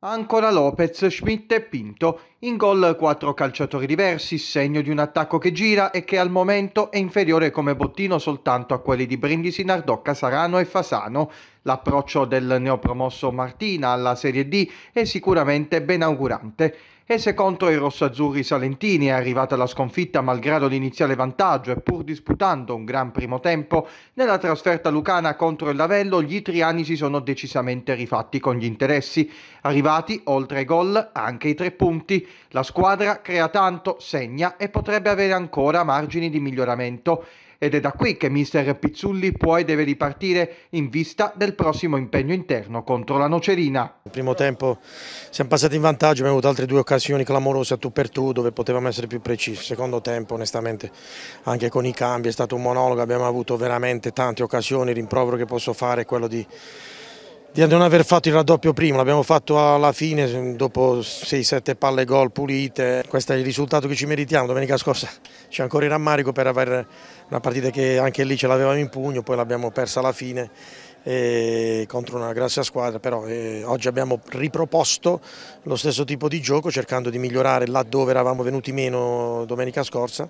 Ancora Lopez, Schmidt e Pinto. In gol quattro calciatori diversi, segno di un attacco che gira e che al momento è inferiore come bottino soltanto a quelli di Brindisi, Nardocca, Sarano e Fasano. L'approccio del neopromosso Martina alla Serie D è sicuramente ben augurante. E se contro i rossazzurri salentini è arrivata la sconfitta malgrado l'iniziale vantaggio e pur disputando un gran primo tempo, nella trasferta lucana contro il Lavello gli triani si sono decisamente rifatti con gli interessi. Arrivati oltre ai gol anche i tre punti. La squadra crea tanto, segna e potrebbe avere ancora margini di miglioramento ed è da qui che mister Pizzulli può e deve ripartire in vista del prossimo impegno interno contro la Nocerina. Nel primo tempo siamo passati in vantaggio, abbiamo avuto altre due occasioni clamorose a tu per tu dove potevamo essere più precisi. Secondo tempo onestamente anche con i cambi è stato un monologo, abbiamo avuto veramente tante occasioni, il rimprovero che posso fare è quello di di non aver fatto il raddoppio prima, l'abbiamo fatto alla fine dopo 6-7 palle gol pulite, questo è il risultato che ci meritiamo, domenica scorsa c'è ancora il rammarico per avere una partita che anche lì ce l'avevamo in pugno, poi l'abbiamo persa alla fine contro una grassa squadra, però eh, oggi abbiamo riproposto lo stesso tipo di gioco cercando di migliorare laddove eravamo venuti meno domenica scorsa.